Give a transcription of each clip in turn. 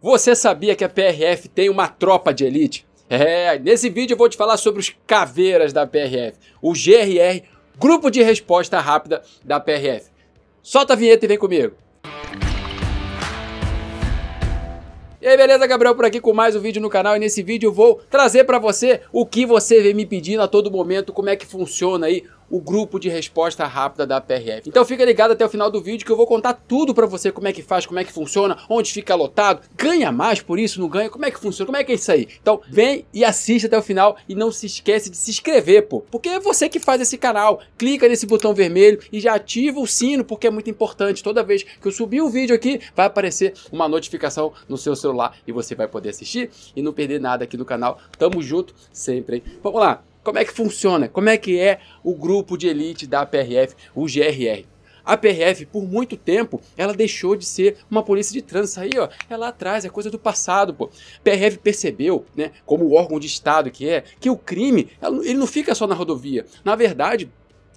Você sabia que a PRF tem uma tropa de elite? É, nesse vídeo eu vou te falar sobre os caveiras da PRF, o GRR, Grupo de Resposta Rápida da PRF. Solta a vinheta e vem comigo. E aí, beleza? Gabriel por aqui com mais um vídeo no canal e nesse vídeo eu vou trazer para você o que você vem me pedindo a todo momento, como é que funciona aí o grupo de resposta rápida da PRF. Então fica ligado até o final do vídeo que eu vou contar tudo para você como é que faz, como é que funciona, onde fica lotado, ganha mais por isso, não ganha, como é que funciona, como é que é isso aí. Então vem e assiste até o final e não se esquece de se inscrever, pô, porque é você que faz esse canal. Clica nesse botão vermelho e já ativa o sino porque é muito importante. Toda vez que eu subir um vídeo aqui, vai aparecer uma notificação no seu celular e você vai poder assistir e não perder nada aqui do canal. Tamo junto sempre. Hein? Vamos lá. Como é que funciona? Como é que é o grupo de elite da PRF, o GRR? A PRF, por muito tempo, ela deixou de ser uma polícia de trânsito. aí, ó, é lá atrás, é coisa do passado, pô. A PRF percebeu, né, como órgão de Estado que é, que o crime, ele não fica só na rodovia. Na verdade,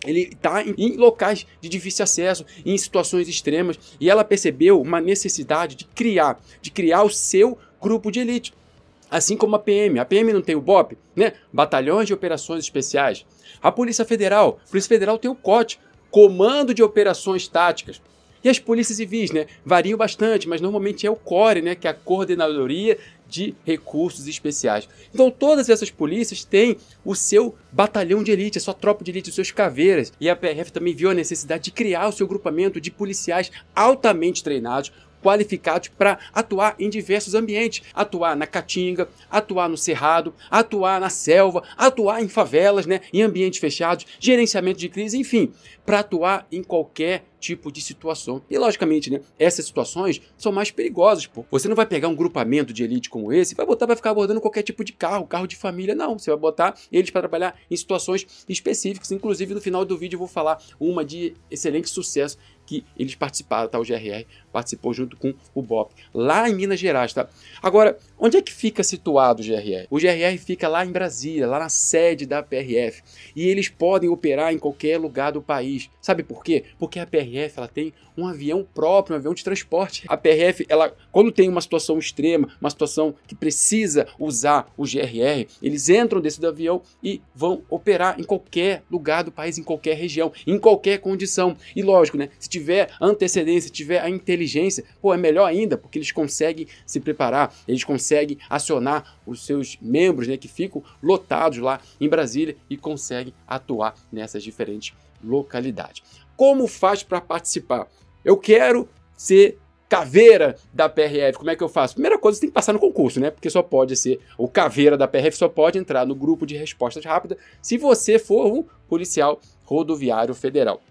ele está em locais de difícil acesso, em situações extremas, e ela percebeu uma necessidade de criar, de criar o seu grupo de elite. Assim como a PM. A PM não tem o BOP, né? Batalhões de Operações Especiais. A Polícia Federal. A Polícia Federal tem o COT, Comando de Operações Táticas. E as polícias civis, né? Variam bastante, mas normalmente é o CORE, né? Que é a Coordenadoria de Recursos Especiais. Então todas essas polícias têm o seu batalhão de elite, a sua tropa de elite, os seus caveiras. E a PRF também viu a necessidade de criar o seu grupamento de policiais altamente treinados qualificados para atuar em diversos ambientes, atuar na caatinga, atuar no cerrado, atuar na selva, atuar em favelas, né, em ambientes fechados, gerenciamento de crise, enfim, para atuar em qualquer tipo de situação. E logicamente, né, essas situações são mais perigosas, pô. Você não vai pegar um grupamento de elite como esse, vai botar para ficar abordando qualquer tipo de carro, carro de família, não. Você vai botar eles para trabalhar em situações específicas. Inclusive, no final do vídeo eu vou falar uma de excelente sucesso que eles participaram, tá? O GRR participou junto com o BOP, lá em Minas Gerais, tá? Agora, onde é que fica situado o GRR? O GRR fica lá em Brasília, lá na sede da PRF, e eles podem operar em qualquer lugar do país. Sabe por quê? Porque a PRF ela tem um avião próprio, um avião de transporte. A PRF, ela quando tem uma situação extrema, uma situação que precisa usar o GRR, eles entram desse avião e vão operar em qualquer lugar do país, em qualquer região, em qualquer condição. E lógico, né? Se tiver antecedência, se tiver a inteligência inteligência, pô, é melhor ainda, porque eles conseguem se preparar, eles conseguem acionar os seus membros, né, que ficam lotados lá em Brasília e conseguem atuar nessas diferentes localidades. Como faz para participar? Eu quero ser caveira da PRF, como é que eu faço? Primeira coisa, você tem que passar no concurso, né? Porque só pode ser, o caveira da PRF só pode entrar no grupo de respostas rápidas se você for um policial rodoviário federal.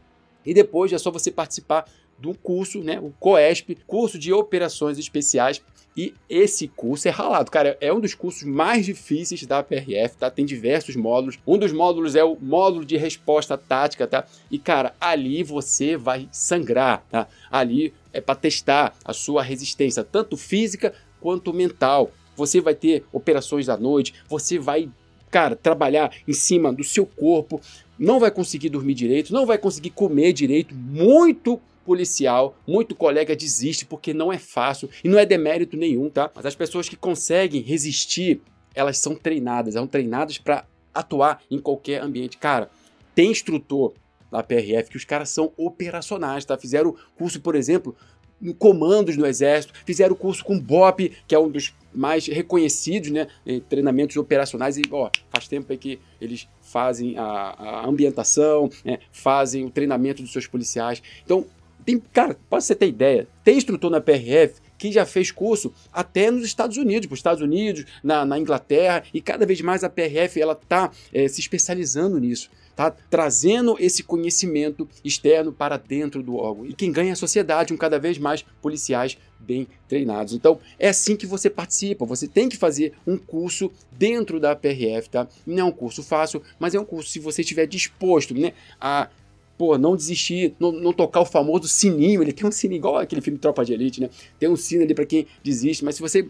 E depois é só você participar de um curso, né? O COESP, curso de operações especiais. E esse curso é ralado, cara. É um dos cursos mais difíceis da PRF, tá? Tem diversos módulos. Um dos módulos é o módulo de resposta tática, tá? E, cara, ali você vai sangrar, tá? Ali é para testar a sua resistência, tanto física quanto mental. Você vai ter operações da noite, você vai, cara, trabalhar em cima do seu corpo, não vai conseguir dormir direito, não vai conseguir comer direito, muito policial, muito colega desiste porque não é fácil e não é demérito nenhum, tá? Mas as pessoas que conseguem resistir, elas são treinadas, são treinadas para atuar em qualquer ambiente. Cara, tem instrutor na PRF que os caras são operacionais, tá? Fizeram curso, por exemplo, no comandos no exército, fizeram curso com BOP, que é um dos mais reconhecidos, né, treinamentos operacionais e ó, faz tempo aí que eles fazem a, a ambientação, né, fazem o treinamento dos seus policiais. Então tem, cara, pode você ter ideia, tem instrutor na PRF que já fez curso até nos Estados Unidos, para os Estados Unidos, na, na, Inglaterra, e cada vez mais a PRF ela está é, eh, se especializando nisso. Tá trazendo esse conhecimento externo para dentro do órgão. E quem ganha é a sociedade, um cada vez mais policiais bem treinados. Então, é assim que você participa. Você tem que fazer um curso dentro da PRF, tá? Não é um curso fácil, mas é um curso se você estiver disposto, né, a pô, não desistir, não, não tocar o famoso sininho. Ele tem um sininho igual aquele filme Tropa de Elite, né? Tem um sino ali para quem desiste, mas se você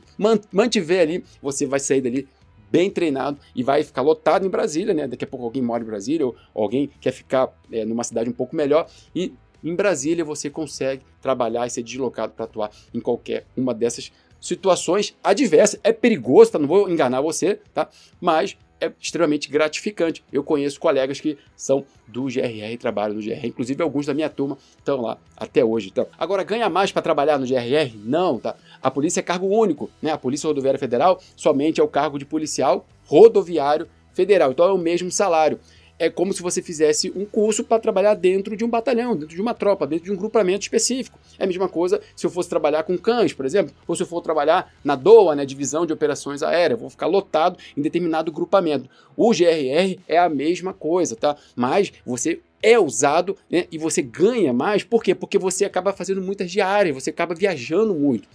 mantiver ali, você vai sair dali bem treinado e vai ficar lotado em Brasília, né? Daqui a pouco alguém mora em Brasília ou alguém quer ficar é, numa cidade um pouco melhor e em Brasília você consegue trabalhar e ser deslocado para atuar em qualquer uma dessas situações adversas. É perigoso, tá? Não vou enganar você, tá? Mas é extremamente gratificante. Eu conheço colegas que são do GRR, trabalham no GRR, inclusive alguns da minha turma estão lá até hoje. Então, agora ganha mais para trabalhar no GRR? Não, tá? A polícia é cargo único, né? A Polícia Rodoviária Federal somente é o cargo de policial rodoviário federal. Então é o mesmo salário é como se você fizesse um curso para trabalhar dentro de um batalhão, dentro de uma tropa, dentro de um grupamento específico. É a mesma coisa se eu fosse trabalhar com cães, por exemplo, ou se eu for trabalhar na DOA, né, Divisão de Operações Aéreas, vou ficar lotado em determinado grupamento. O GRR é a mesma coisa, tá? Mas você é usado né, e você ganha mais, por quê? Porque você acaba fazendo muitas diárias, você acaba viajando muito.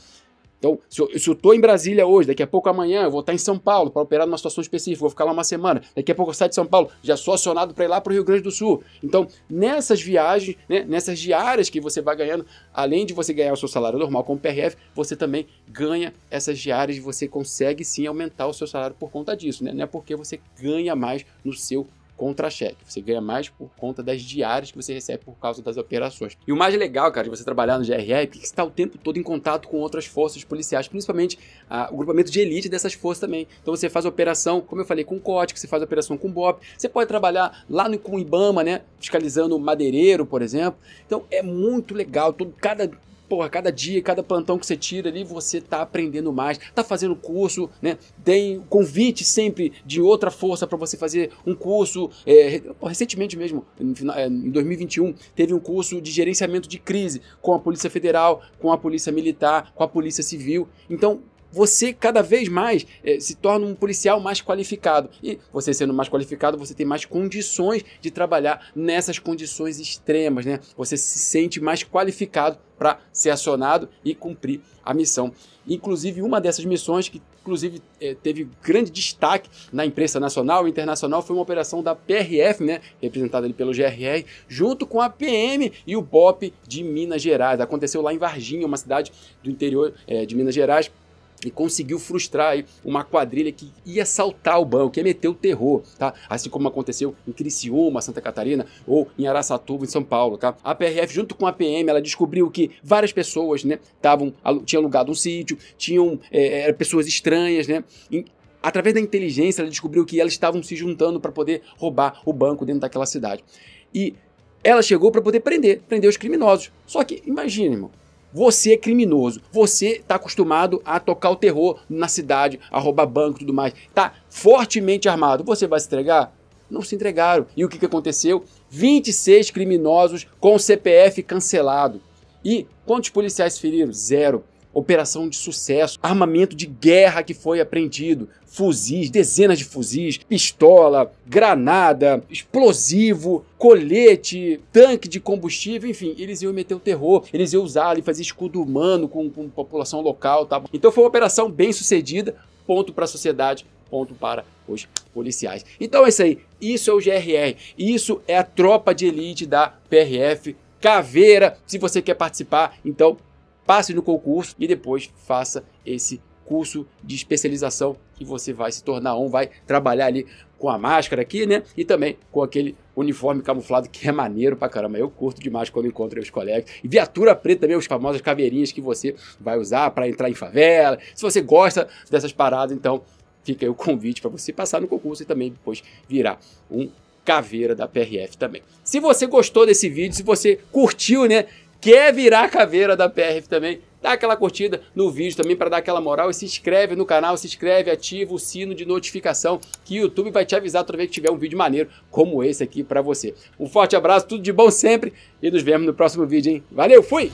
Então, se eu, estou em Brasília hoje, daqui a pouco amanhã eu vou estar em São Paulo para operar numa situação específica, vou ficar lá uma semana, daqui a pouco eu saio de São Paulo, já sou acionado para ir lá para o Rio Grande do Sul. Então, nessas viagens, né, nessas diárias que você vai ganhando, além de você ganhar o seu salário normal como PRF, você também ganha essas diárias e você consegue sim aumentar o seu salário por conta disso, né? Não é porque você ganha mais no seu contra-cheque. Você ganha mais por conta das diárias que você recebe por causa das operações. E o mais legal, cara, de você trabalhar no GRE é que você está o tempo todo em contato com outras forças policiais, principalmente ah, o grupamento de elite dessas forças também. Então você faz operação, como eu falei, com o COT, você faz operação com o BOP, você pode trabalhar lá no, com o IBAMA, né? Fiscalizando madeireiro, por exemplo. Então é muito legal, todo, cada porra, cada dia, cada plantão que você tira ali, você tá aprendendo mais, tá fazendo curso, né? Tem convite sempre de outra força para você fazer um curso. É, recentemente mesmo, é, em 2021, teve um curso de gerenciamento de crise com a Polícia Federal, com a Polícia Militar, com a Polícia Civil. Então, você cada vez mais é, se torna um policial mais qualificado. E você sendo mais qualificado, você tem mais condições de trabalhar nessas condições extremas, né? Você se sente mais qualificado para ser acionado e cumprir a missão. Inclusive, uma dessas missões que inclusive eh, teve grande destaque na imprensa nacional e internacional foi uma operação da PRF, né, representada ali pelo GRR, junto com a PM e o BOP de Minas Gerais. Aconteceu lá em Varginha, uma cidade do interior eh, de Minas Gerais, e conseguiu frustrar uma quadrilha que ia assaltar o banco, que ia meter o terror, tá? Assim como aconteceu em Criciúma, Santa Catarina, ou em Araçatuba, em São Paulo, tá? A PRF, junto com a PM, ela descobriu que várias pessoas, né, tavam, tinham alugado um sítio, tinham é, pessoas estranhas, né? Em, através da inteligência, ela descobriu que elas estavam se juntando para poder roubar o banco dentro daquela cidade. E ela chegou para poder prender, prender os criminosos. Só que, imagine, irmão, você é criminoso. Você está acostumado a tocar o terror na cidade, a roubar banco e tudo mais. Está fortemente armado. Você vai se entregar? Não se entregaram. E o que, que aconteceu? 26 criminosos com o CPF cancelado. E quantos policiais feriram? Zero operação de sucesso, armamento de guerra que foi apreendido, fuzis, dezenas de fuzis, pistola, granada, explosivo, colete, tanque de combustível, enfim, eles iam meter o terror, eles iam usar ali, fazer escudo humano com, com população local, tá? Então foi uma operação bem sucedida, ponto para a sociedade, ponto para os policiais. Então é isso aí, isso é o GRR, isso é a tropa de elite da PRF Caveira. Se você quer participar, então passe no concurso e depois faça esse curso de especialização que você vai se tornar um, vai trabalhar ali com a máscara aqui, né? E também com aquele uniforme camuflado que é maneiro pra caramba. Eu curto demais quando encontro os colegas. E viatura preta também, os famosas caveirinhas que você vai usar para entrar em favela. Se você gosta dessas paradas, então fica aí o convite para você passar no concurso e também depois virar um caveira da PRF também. Se você gostou desse vídeo, se você curtiu, né? quer virar caveira da PRF também, dá aquela curtida no vídeo também para dar aquela moral e se inscreve no canal, se inscreve, ativa o sino de notificação que o YouTube vai te avisar toda vez que tiver um vídeo maneiro como esse aqui para você. Um forte abraço, tudo de bom sempre e nos vemos no próximo vídeo, hein? Valeu, fui!